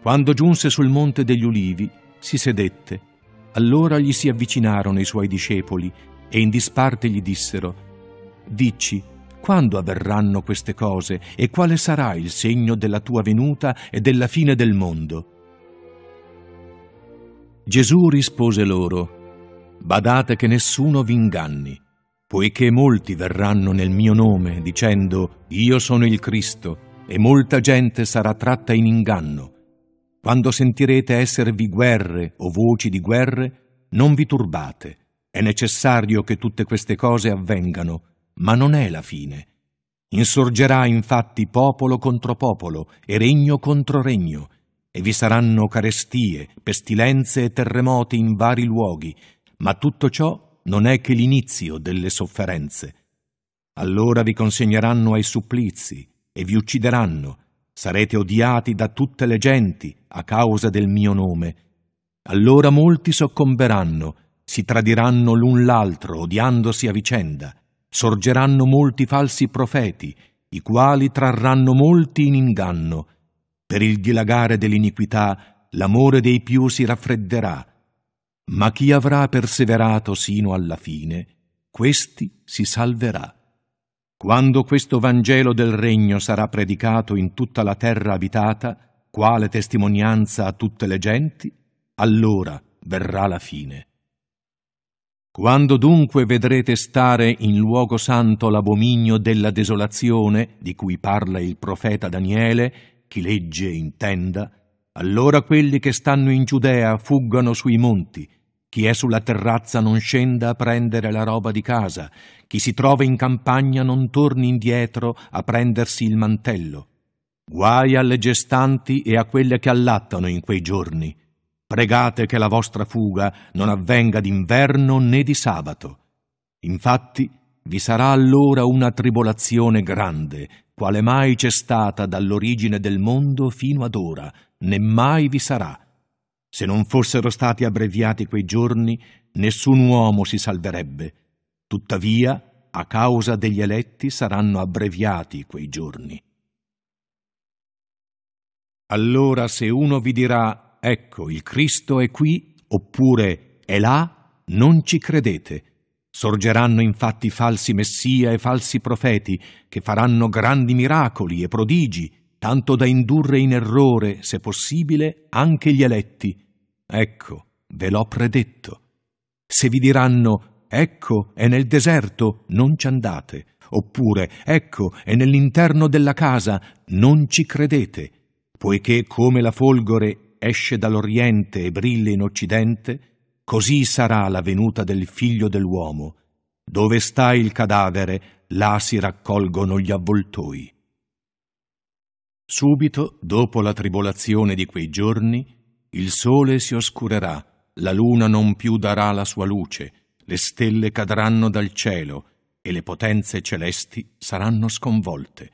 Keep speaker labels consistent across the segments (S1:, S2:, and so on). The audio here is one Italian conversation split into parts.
S1: Quando giunse sul monte degli ulivi, si sedette. Allora gli si avvicinarono i suoi discepoli e in disparte gli dissero, Dici, quando avverranno queste cose e quale sarà il segno della tua venuta e della fine del mondo? Gesù rispose loro, Badate che nessuno vi inganni, poiché molti verranno nel mio nome dicendo, Io sono il Cristo, e molta gente sarà tratta in inganno quando sentirete esservi guerre o voci di guerre, non vi turbate. È necessario che tutte queste cose avvengano, ma non è la fine. Insorgerà infatti popolo contro popolo e regno contro regno, e vi saranno carestie, pestilenze e terremoti in vari luoghi, ma tutto ciò non è che l'inizio delle sofferenze. Allora vi consegneranno ai supplizi e vi uccideranno, sarete odiati da tutte le genti a causa del mio nome. Allora molti soccomberanno, si tradiranno l'un l'altro, odiandosi a vicenda. Sorgeranno molti falsi profeti, i quali trarranno molti in inganno. Per il dilagare dell'iniquità l'amore dei più si raffredderà, ma chi avrà perseverato sino alla fine, questi si salverà. Quando questo Vangelo del Regno sarà predicato in tutta la terra abitata, quale testimonianza a tutte le genti, allora verrà la fine. Quando dunque vedrete stare in luogo santo l'abominio della desolazione, di cui parla il profeta Daniele, chi legge intenda, allora quelli che stanno in Giudea fuggano sui monti, chi è sulla terrazza non scenda a prendere la roba di casa, chi si trova in campagna non torni indietro a prendersi il mantello. Guai alle gestanti e a quelle che allattano in quei giorni. Pregate che la vostra fuga non avvenga d'inverno né di sabato. Infatti vi sarà allora una tribolazione grande, quale mai c'è stata dall'origine del mondo fino ad ora, né mai vi sarà se non fossero stati abbreviati quei giorni, nessun uomo si salverebbe. Tuttavia, a causa degli eletti saranno abbreviati quei giorni. Allora se uno vi dirà, ecco, il Cristo è qui, oppure è là, non ci credete. Sorgeranno infatti falsi messia e falsi profeti, che faranno grandi miracoli e prodigi, tanto da indurre in errore, se possibile, anche gli eletti. Ecco, ve l'ho predetto. Se vi diranno, ecco, è nel deserto, non ci andate, oppure, ecco, è nell'interno della casa, non ci credete, poiché come la folgore esce dall'Oriente e brilla in Occidente, così sarà la venuta del figlio dell'uomo. Dove sta il cadavere, là si raccolgono gli avvoltoi. Subito, dopo la tribolazione di quei giorni, il sole si oscurerà, la luna non più darà la sua luce, le stelle cadranno dal cielo e le potenze celesti saranno sconvolte.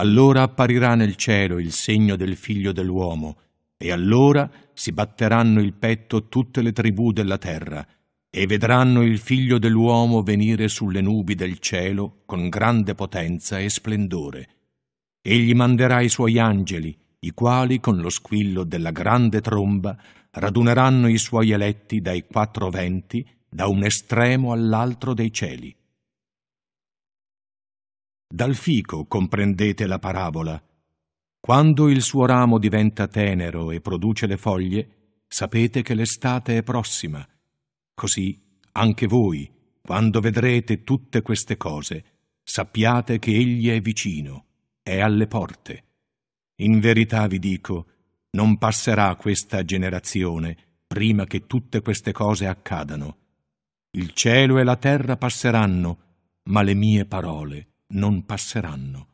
S1: Allora apparirà nel cielo il segno del figlio dell'uomo, e allora si batteranno il petto tutte le tribù della terra, e vedranno il figlio dell'uomo venire sulle nubi del cielo con grande potenza e splendore Egli manderà i suoi angeli, i quali con lo squillo della grande tromba raduneranno i suoi eletti dai quattro venti, da un estremo all'altro dei cieli. Dal fico comprendete la parabola. Quando il suo ramo diventa tenero e produce le foglie, sapete che l'estate è prossima. Così anche voi, quando vedrete tutte queste cose, sappiate che egli è vicino è alle porte. In verità vi dico, non passerà questa generazione prima che tutte queste cose accadano. Il cielo e la terra passeranno, ma le mie parole non passeranno.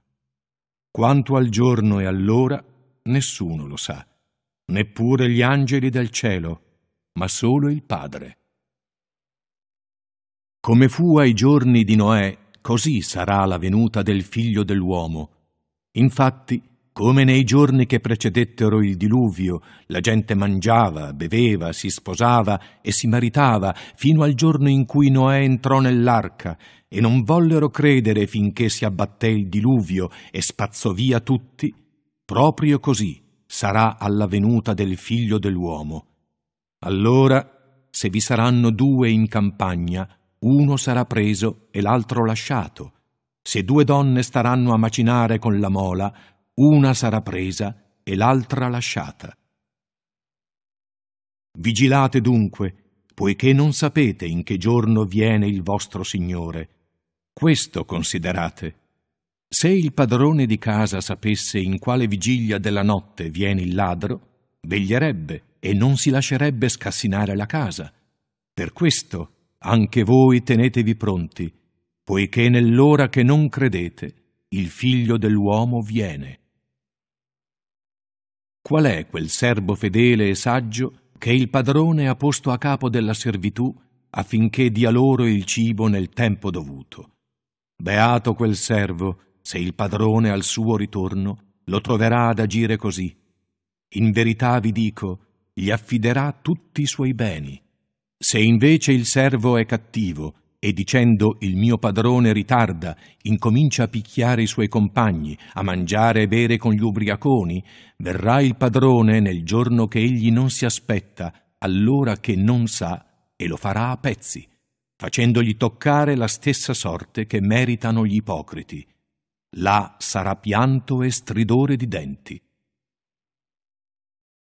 S1: Quanto al giorno e all'ora, nessuno lo sa, neppure gli angeli del cielo, ma solo il Padre. Come fu ai giorni di Noè, così sarà la venuta del figlio dell'uomo. Infatti, come nei giorni che precedettero il diluvio, la gente mangiava, beveva, si sposava e si maritava fino al giorno in cui Noè entrò nell'arca e non vollero credere finché si abbatté il diluvio e spazzò via tutti, proprio così sarà alla venuta del figlio dell'uomo. Allora, se vi saranno due in campagna, uno sarà preso e l'altro lasciato. Se due donne staranno a macinare con la mola, una sarà presa e l'altra lasciata. Vigilate dunque, poiché non sapete in che giorno viene il vostro Signore. Questo considerate. Se il padrone di casa sapesse in quale vigilia della notte viene il ladro, veglierebbe e non si lascerebbe scassinare la casa. Per questo anche voi tenetevi pronti, poiché nell'ora che non credete il figlio dell'uomo viene. Qual è quel servo fedele e saggio che il padrone ha posto a capo della servitù affinché dia loro il cibo nel tempo dovuto? Beato quel servo se il padrone al suo ritorno lo troverà ad agire così. In verità vi dico, gli affiderà tutti i suoi beni. Se invece il servo è cattivo, e dicendo il mio padrone ritarda, incomincia a picchiare i suoi compagni, a mangiare e bere con gli ubriaconi, verrà il padrone nel giorno che egli non si aspetta, all'ora che non sa, e lo farà a pezzi, facendogli toccare la stessa sorte che meritano gli ipocriti. Là sarà pianto e stridore di denti.